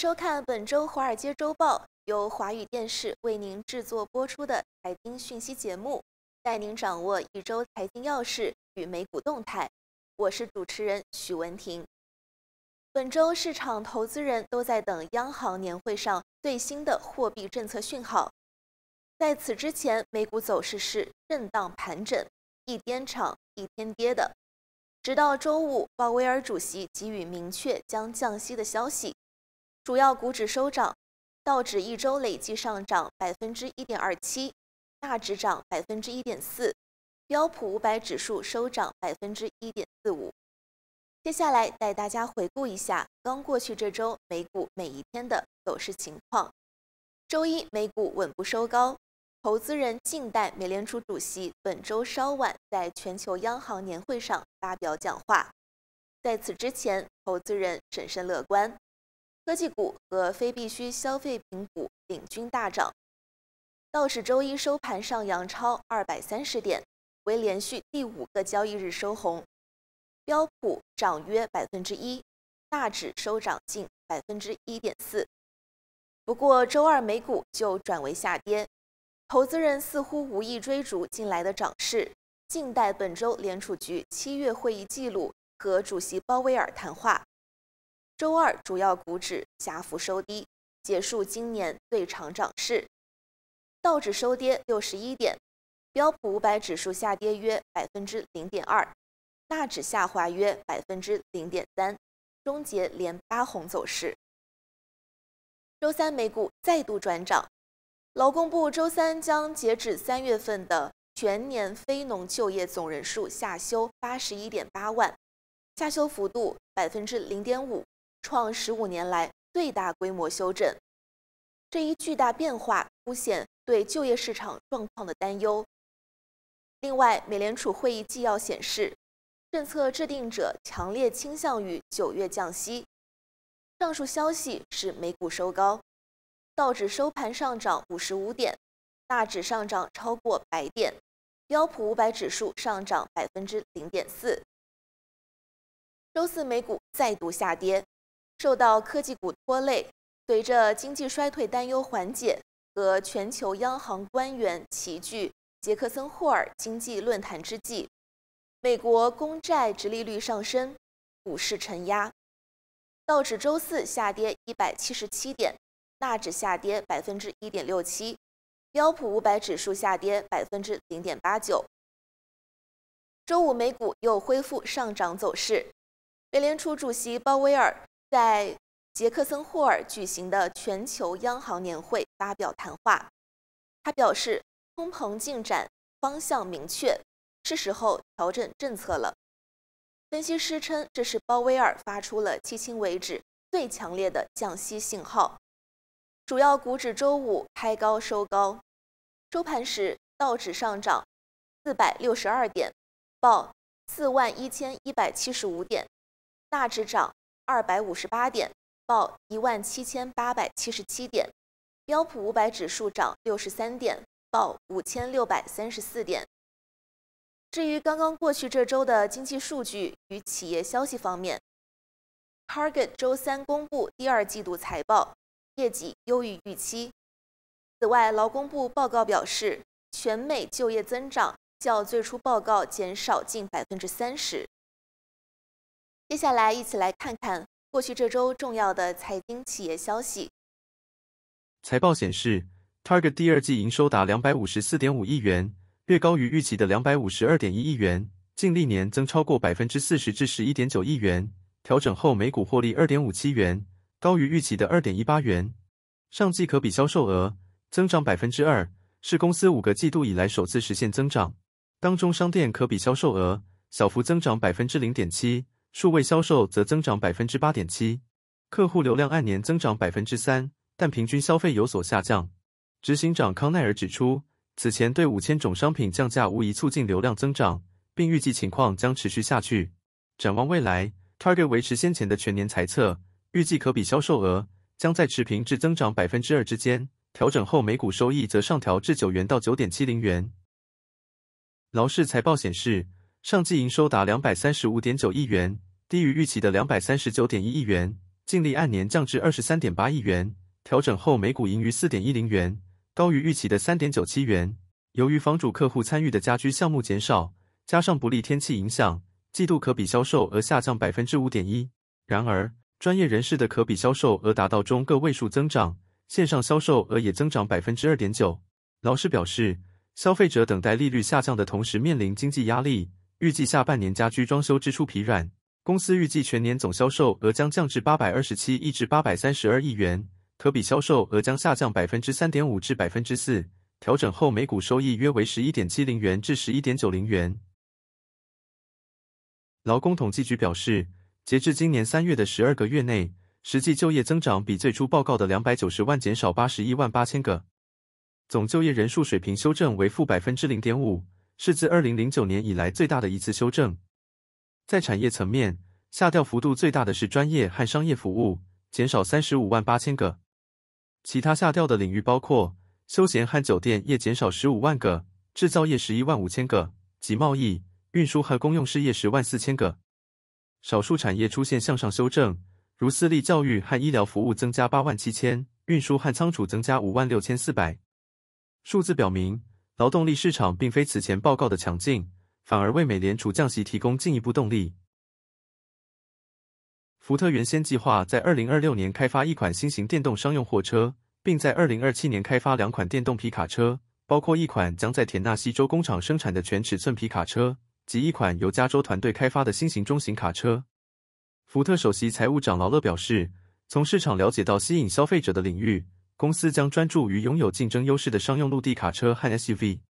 收看本周《华尔街周报》，由华语电视为您制作播出的财经讯息节目，带您掌握一周财经要事与美股动态。我是主持人许文婷。本周市场投资人都在等央行年会上最新的货币政策讯号。在此之前，美股走势是震荡盘整，一边涨一边跌的，直到周五鲍威尔主席给予明确将降息的消息。主要股指收涨，道指一周累计上涨百分之一点二七，大指涨百分之一点四，标普五百指数收涨百分之一点四五。接下来带大家回顾一下刚过去这周美股每一天的走势情况。周一美股稳步收高，投资人静待美联储主席本周稍晚在全球央行年会上发表讲话。在此之前，投资人审慎乐观。科技股和非必需消费品股领军大涨，道指周一收盘上扬超二百三十点，为连续第五个交易日收红。标普涨约百分之一，纳指收涨近百分之一点四。不过周二美股就转为下跌，投资人似乎无意追逐近来的涨势，静待本周联储局七月会议记录和主席鲍威尔谈话。周二主要股指小幅收低，结束今年最长涨势。道指收跌六十一点，标普五百指数下跌约百分之零点二，纳指下滑约百分之零点三，终结连八红走势。周三美股再度转涨。劳工部周三将截止三月份的全年非农就业总人数下修八十一点八万，下修幅度百分之零点五。创十五年来最大规模修正，这一巨大变化凸显对就业市场状况的担忧。另外，美联储会议纪要显示，政策制定者强烈倾向于九月降息。上述消息使美股收高，道指收盘上涨五十五点，大指上涨超过百点，标普五百指数上涨百分之零点四。周四美股再度下跌。受到科技股拖累，随着经济衰退担忧缓解和全球央行官员齐聚杰克森霍尔经济论坛之际，美国公债直利率上升，股市承压，道指周四下跌一百七十七点，纳指下跌百分之一点六七，标普五百指数下跌百分之零点八九。周五美股又恢复上涨走势，美联储主席鲍威尔。在杰克森霍尔举行的全球央行年会发表谈话，他表示，通膨进展方向明确，是时候调整政策了。分析师称，这是鲍威尔发出了迄今为止最强烈的降息信号。主要股指周五开高收高，收盘时道指上涨四百六十二点，报四万一千一百七十五点，纳指涨。二百五十八点，报一万七千八百七十七点。标普五百指数涨六十三点，报五千六百三十四点。至于刚刚过去这周的经济数据与企业消息方面 t a r g e t 周三公布第二季度财报，业绩优于预期。此外，劳工部报告表示，全美就业增长较最初报告减少近百分之三十。接下来一起来看看过去这周重要的财经企业消息。财报显示，Target 第二季营收达两百五十四点五亿元，略高于预期的两百五十二点一亿元，净利年增超过百分之四十，至十一点九亿元，调整后每股获利二点五七元，高于预期的二点一八元。上季可比销售额增长百分之二，是公司五个季度以来首次实现增长。当中，商店可比销售额小幅增长百分之零点七。数位销售则增长百分之八点七，客户流量按年增长百分之三，但平均消费有所下降。执行长康奈尔指出，此前对五千种商品降价无疑促进流量增长，并预计情况将持续下去。展望未来，Target 维持先前的全年财测，预计可比销售额将在持平至增长百分之二之间。调整后每股收益则上调至九元到九点七零元。劳氏财报显示，上季营收达两百三十五点九亿元。低于预期的两百三十九点一亿元，净利按年降至二十三点八亿元，调整后每股盈余四点一零元，高于预期的三点九七元。由于房主客户参与的家居项目减少，加上不利天气影响，季度可比销售额下降百分之五点一。然而，专业人士的可比销售额达到中个位数增长，线上销售额也增长百分之二点九。老师表示，消费者等待利率下降的同时面临经济压力，预计下半年家居装修支出疲软。公司预计全年总销售额将降至八百二十七亿至八百三十二亿元，可比销售额将下降百分之三点五至百分之四，调整后每股收益约为十一点七零元至十一点九零元。劳工统计局表示，截至今年三月的十二个月内，实际就业增长比最初报告的两百九十万减少八十一万八千个，总就业人数水平修正为负百分之零点五，是自二零零九年以来最大的一次修正。在产业层面，下调幅度最大的是专业和商业服务，减少三十五万八千个。其他下调的领域包括休闲和酒店业减少十五万个，制造业十一万五千个，及贸易、运输和公用事业十万四千个。少数产业出现向上修正，如私立教育和医疗服务增加八万七千，运输和仓储增加五万六千四百。数字表明，劳动力市场并非此前报告的强劲。反而为美联储降息提供进一步动力。福特原先计划在二零二六年开发一款新型电动商用货车，并在二零二七年开发两款电动皮卡车，包括一款将在田纳西州工厂生产的全尺寸皮卡车及一款由加州团队开发的新型中型卡车。福特首席财务长劳勒表示，从市场了解到吸引消费者的领域，公司将专注于拥有竞争优势的商用陆地卡车和 SUV。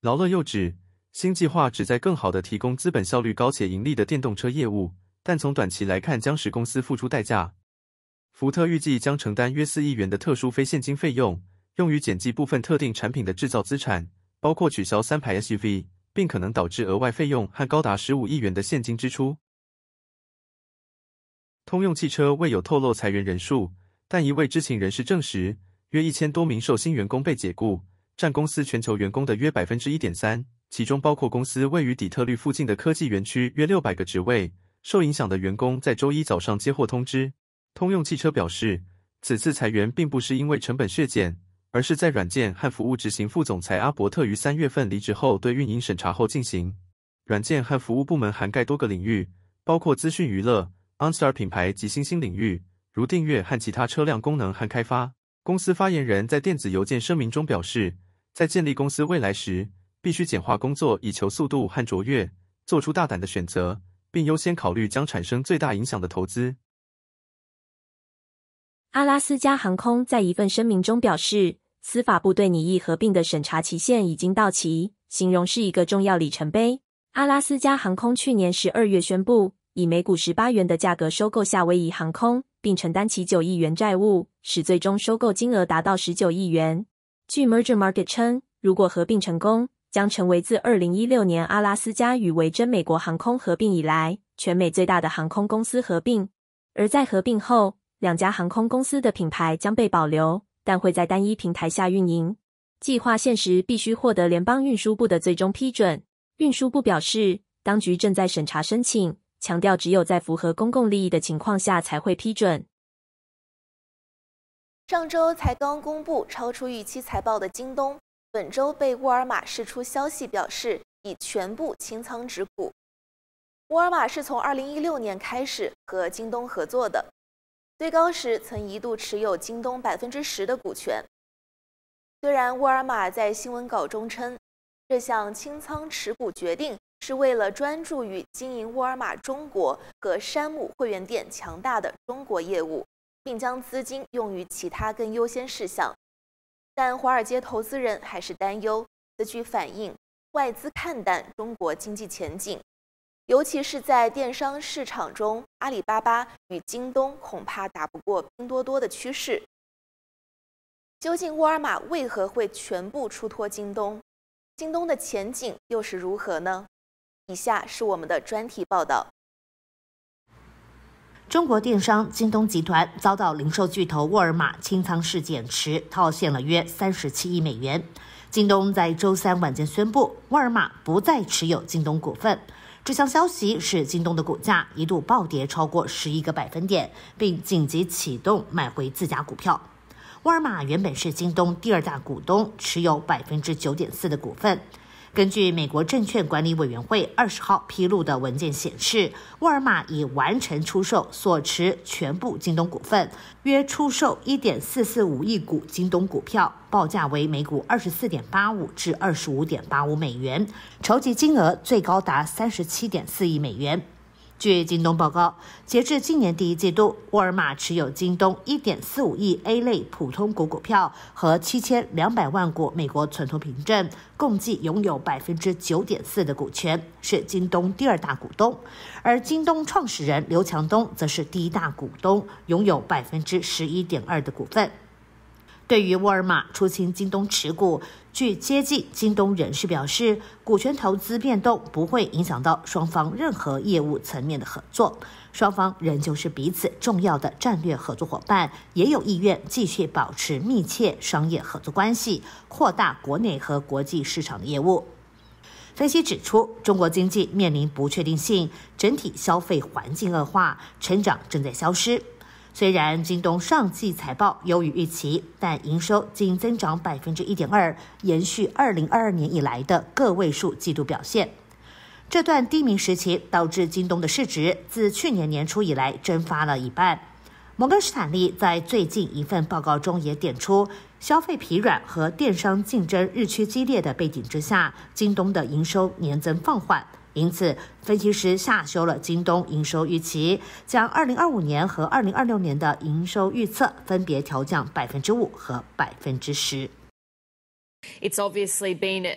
劳勒又指。新计划旨在更好地提供资本效率高且盈利的电动车业务，但从短期来看将使公司付出代价。福特预计将承担约四亿元的特殊非现金费用，用于减记部分特定产品的制造资产，包括取消三排 SUV，并可能导致额外费用和高达十五亿元的现金支出。通用汽车未有透露裁员人数，但一位知情人士证实，约一千多名寿星员工被解雇，占公司全球员工的约百分之一点三。其中包括公司位于底特律附近的科技园区约六百个职位受影响的员工在周一早上接获通知。通用汽车表示，此次裁员并不是因为成本削减，而是在软件和服务执行副总裁阿伯特于三月份离职后对运营审查后进行。软件和服务部门涵盖多个领域，包括资讯娱乐、OnStar 品牌及新兴领域，如订阅和其他车辆功能和开发。公司发言人，在电子邮件声明中表示，在建立公司未来时。必须简化工作，以求速度和卓越，做出大胆的选择，并优先考虑将产生最大影响的投资。阿拉斯加航空在一份声明中表示，司法部对拟议合并的审查期限已经到期，形容是一个重要里程碑。阿拉斯加航空去年十二月宣布，以每股十八元的价格收购夏威夷航空，并承担其九亿元债务，使最终收购金额达到十九亿元。据 Merger Market 称，如果合并成功，将成为自二零一六年阿拉斯加与维珍美国航空合并以来，全美最大的航空公司合并。而在合并后，两家航空公司的品牌将被保留，但会在单一平台下运营。计划现实必须获得联邦运输部的最终批准。运输部表示，当局正在审查申请，强调只有在符合公共利益的情况下才会批准。上周才刚公布超出预期财报的京东。本周被沃尔玛释出消息，表示已全部清仓持股。沃尔玛是从二零一六年开始和京东合作的，最高时曾一度持有京东百分之十的股权。虽然沃尔玛在新闻稿中称，这项清仓持股决定是为了专注于经营沃尔玛中国和山姆会员店强大的中国业务，并将资金用于其他更优先事项。但华尔街投资人还是担忧此举反映外资看淡中国经济前景，尤其是在电商市场中，阿里巴巴与京东恐怕打不过拼多多的趋势。究竟沃尔玛为何会全部出脱京东？京东的前景又是如何呢？以下是我们的专题报道。中国电商京东集团遭到零售巨头沃尔玛清仓式减持，套现了约三十七亿美元。京东在周三晚间宣布，沃尔玛不再持有京东股份。这项消息使京东的股价一度暴跌超过十一个百分点，并紧急启动买回自家股票。沃尔玛原本是京东第二大股东，持有百分之九点四的股份。根据美国证券管理委员会二十号披露的文件显示，沃尔玛已完成出售所持全部京东股份，约出售一点四四五亿股京东股票，报价为每股二十四点八五至二十五点八五美元，筹集金额最高达三十七点四亿美元。据京东报告，截至今年第一季度，沃尔玛持有京东1.45亿 A 类普通股股票和7200万股美国存托凭证，共计拥有9.4%的股权，是京东第二大股东。而京东创始人刘强东则是第一大股东，拥有11.2%的股份。对于沃尔玛出清京东持股，据接近京东人士表示，股权投资变动不会影响到双方任何业务层面的合作，双方仍旧是彼此重要的战略合作伙伴，也有意愿继续保持密切商业合作关系，扩大国内和国际市场的业务。分析指出，中国经济面临不确定性，整体消费环境恶化，成长正在消失。虽然京东上季财报优于预期，但营收仅增长百分之一点二，延续二零二二年以来的个位数季度表现。这段低迷时期导致京东的市值自去年年初以来蒸发了一半。摩根士坦利在最近一份报告中也点出，消费疲软和电商竞争日趋激烈的背景之下，京东的营收年增放缓。因此，分析师下修了京东营收预期，将2025年和2026年的营收预测分别调降百分之五和百分之十。It's obviously been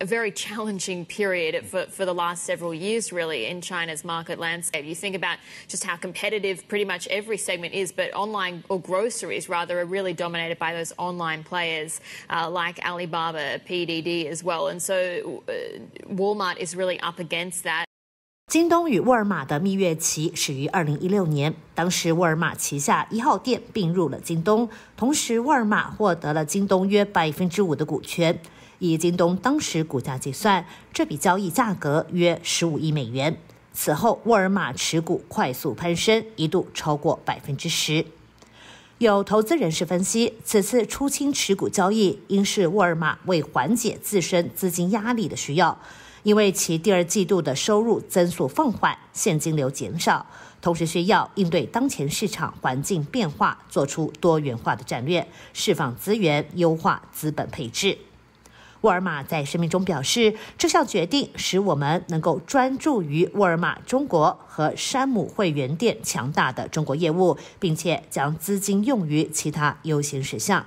a very challenging period for, for the last several years, really, in China's market landscape. You think about just how competitive pretty much every segment is, but online or groceries, rather, are really dominated by those online players uh, like Alibaba, PDD as well. And so uh, Walmart is really up against that. 京东与沃尔玛的蜜月期始于二零一六年，当时沃尔玛旗下一号店并入了京东，同时沃尔玛获得了京东约百分之五的股权，以京东当时股价计算，这笔交易价格约十五亿美元。此后，沃尔玛持股快速攀升，一度超过百分之十。有投资人士分析，此次出清持股交易，应是沃尔玛为缓解自身资金压力的需要。因为其第二季度的收入增速放缓，现金流减少，同时需要应对当前市场环境变化，做出多元化的战略，释放资源，优化资本配置。沃尔玛在声明中表示，这项决定使我们能够专注于沃尔玛中国和山姆会员店强大的中国业务，并且将资金用于其他优先事项。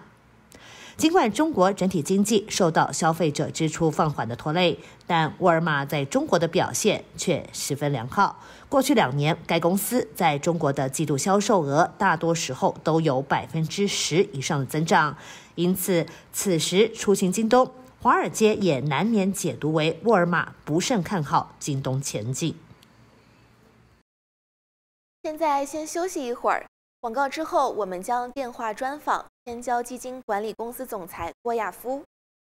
尽管中国整体经济受到消费者支出放缓的拖累，但沃尔玛在中国的表现却十分良好。过去两年，该公司在中国的季度销售额大多时候都有百分之十以上的增长。因此，此时出行京东，华尔街也难免解读为沃尔玛不甚看好京东前景。现在先休息一会儿。广告之后，我们将电话专访天骄基金管理公司总裁郭亚夫，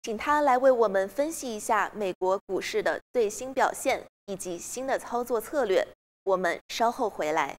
请他来为我们分析一下美国股市的最新表现以及新的操作策略。我们稍后回来。